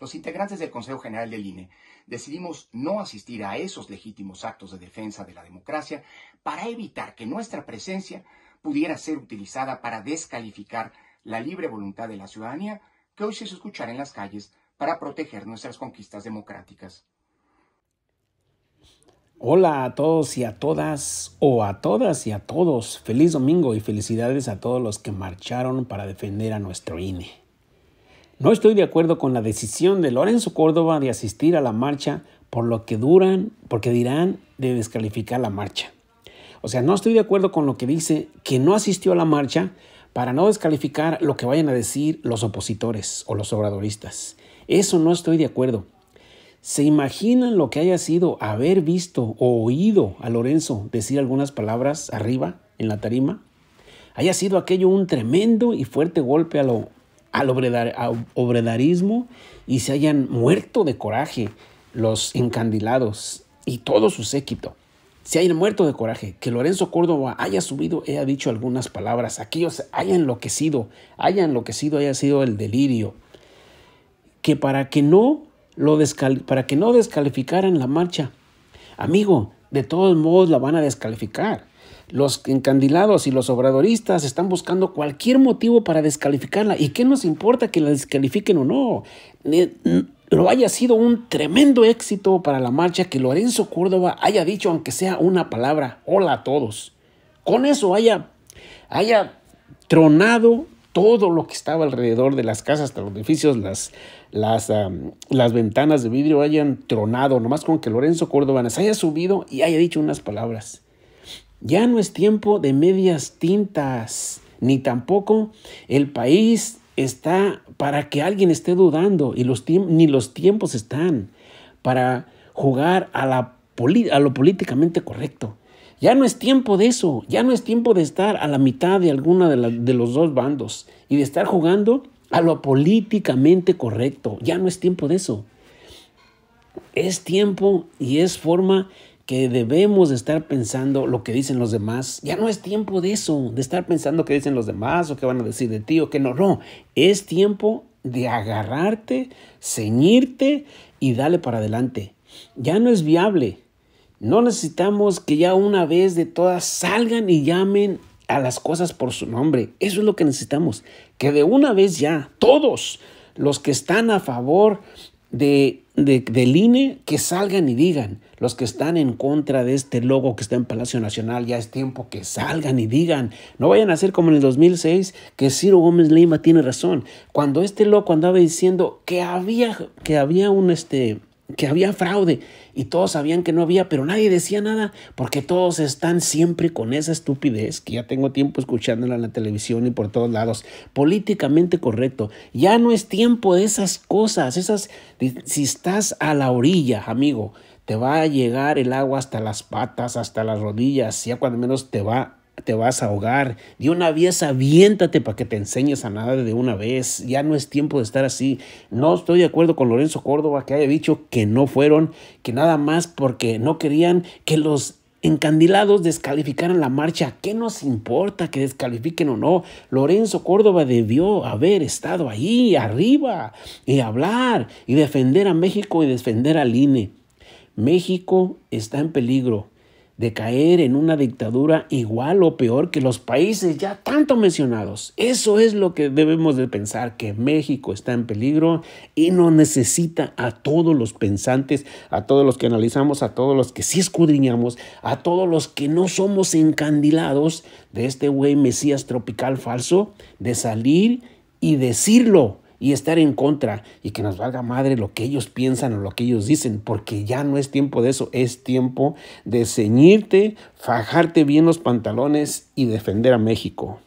Los integrantes del Consejo General del INE decidimos no asistir a esos legítimos actos de defensa de la democracia para evitar que nuestra presencia pudiera ser utilizada para descalificar la libre voluntad de la ciudadanía que hoy se escuchar en las calles para proteger nuestras conquistas democráticas. Hola a todos y a todas, o a todas y a todos. Feliz domingo y felicidades a todos los que marcharon para defender a nuestro INE. No estoy de acuerdo con la decisión de Lorenzo Córdoba de asistir a la marcha por lo que duran, porque dirán de descalificar la marcha. O sea, no estoy de acuerdo con lo que dice que no asistió a la marcha para no descalificar lo que vayan a decir los opositores o los obradoristas. Eso no estoy de acuerdo. ¿Se imaginan lo que haya sido haber visto o oído a Lorenzo decir algunas palabras arriba en la tarima? Haya sido aquello un tremendo y fuerte golpe a lo al obredarismo y se hayan muerto de coraje los encandilados y todo su séquito. Se hayan muerto de coraje, que Lorenzo Córdoba haya subido, haya dicho algunas palabras, aquellos haya enloquecido, haya enloquecido, haya sido el delirio. Que para que no lo para que no descalificaran la marcha. Amigo, de todos modos la van a descalificar. Los encandilados y los obradoristas están buscando cualquier motivo para descalificarla. ¿Y qué nos importa que la descalifiquen o no? Eh, lo haya sido un tremendo éxito para la marcha que Lorenzo Córdoba haya dicho, aunque sea una palabra, hola a todos. Con eso haya, haya tronado todo lo que estaba alrededor de las casas, de los edificios, las, las, las ventanas de vidrio hayan tronado, nomás con que Lorenzo Córdoba haya subido y haya dicho unas palabras. Ya no es tiempo de medias tintas, ni tampoco el país está para que alguien esté dudando, y los ni los tiempos están para jugar a, la lo políticamente correcto. Ya no es tiempo de eso, ya no es tiempo de estar a la mitad de alguna de, de los dos bandos y de estar jugando a lo políticamente correcto. Ya no es tiempo de eso. Es tiempo y es forma que debemos estar pensando lo que dicen los demás. Ya no es tiempo de eso, de estar pensando qué dicen los demás o qué van a decir de ti o qué no, no. Es tiempo de agarrarte, ceñirte y darle para adelante. Ya no es viable. No necesitamos que ya una vez de todas salgan y llamen a las cosas por su nombre. Eso es lo que necesitamos. Que de una vez ya todos los que están a favor de de, del INE que salgan y digan, los que están en contra de este logo que está en Palacio Nacional, ya es tiempo que salgan y digan, no vayan a hacer como en el 2006 que Ciro Gómez Lima tiene razón, cuando este loco andaba diciendo que había, que había un este que había fraude y todos sabían que no había, pero nadie decía nada porque todos están siempre con esa estupidez que ya tengo tiempo escuchándola en la televisión y por todos lados, políticamente correcto. Ya no es tiempo de esas cosas, esas si estás a la orilla, amigo, te va a llegar el agua hasta las patas, hasta las rodillas, ya cuando menos te va te vas a ahogar. De una vez aviéntate para que te enseñes a nadar de una vez. Ya no es tiempo de estar así. No estoy de acuerdo con Lorenzo Córdoba que haya dicho que no fueron, que nada más porque no querían que los encandilados descalificaran la marcha. ¿Qué nos importa que descalifiquen o no? Lorenzo Córdoba debió haber estado ahí arriba y hablar y defender a México y defender al INE. México está en peligro de caer en una dictadura igual o peor que los países ya tanto mencionados. Eso es lo que debemos de pensar, que México está en peligro y no necesita a todos los pensantes, a todos los que analizamos, a todos los que sí escudriñamos, a todos los que no somos encandilados de este güey Mesías tropical falso, de salir y decirlo y estar en contra y que nos valga madre lo que ellos piensan o lo que ellos dicen, porque ya no es tiempo de eso, es tiempo de ceñirte, fajarte bien los pantalones y defender a México.